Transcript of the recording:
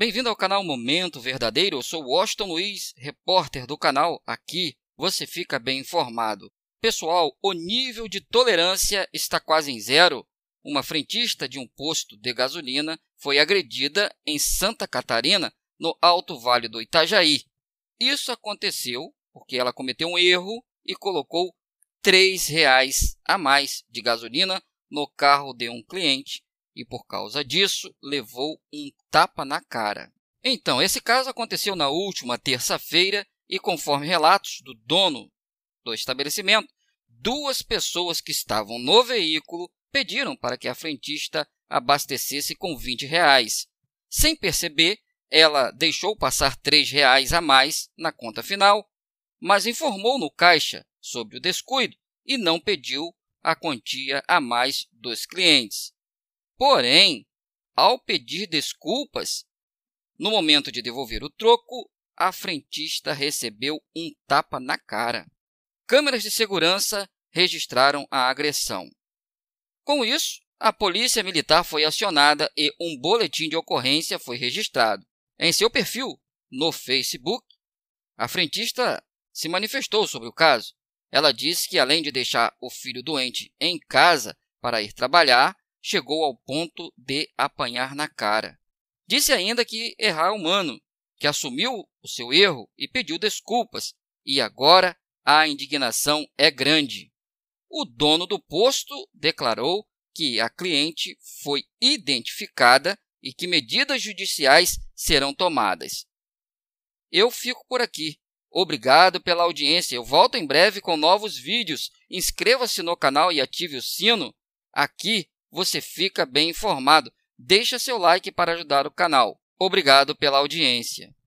Bem-vindo ao canal Momento Verdadeiro. Eu sou Washington Luiz, repórter do canal. Aqui você fica bem informado. Pessoal, o nível de tolerância está quase em zero. Uma frentista de um posto de gasolina foi agredida em Santa Catarina, no Alto Vale do Itajaí. Isso aconteceu porque ela cometeu um erro e colocou R$ reais a mais de gasolina no carro de um cliente e, por causa disso, levou um tapa na cara. Então, esse caso aconteceu na última terça-feira e, conforme relatos do dono do estabelecimento, duas pessoas que estavam no veículo pediram para que a frentista abastecesse com 20 reais. Sem perceber, ela deixou passar 3 reais a mais na conta final, mas informou no caixa sobre o descuido e não pediu a quantia a mais dos clientes. Porém, ao pedir desculpas, no momento de devolver o troco, a frentista recebeu um tapa na cara. Câmeras de segurança registraram a agressão. Com isso, a polícia militar foi acionada e um boletim de ocorrência foi registrado. Em seu perfil, no Facebook, a frentista se manifestou sobre o caso. Ela disse que, além de deixar o filho doente em casa para ir trabalhar, chegou ao ponto de apanhar na cara. Disse ainda que errar é humano, que assumiu o seu erro e pediu desculpas, e agora a indignação é grande. O dono do posto declarou que a cliente foi identificada e que medidas judiciais serão tomadas. Eu fico por aqui. Obrigado pela audiência. Eu volto em breve com novos vídeos. Inscreva-se no canal e ative o sino. Aqui você fica bem informado. Deixa seu like para ajudar o canal. Obrigado pela audiência.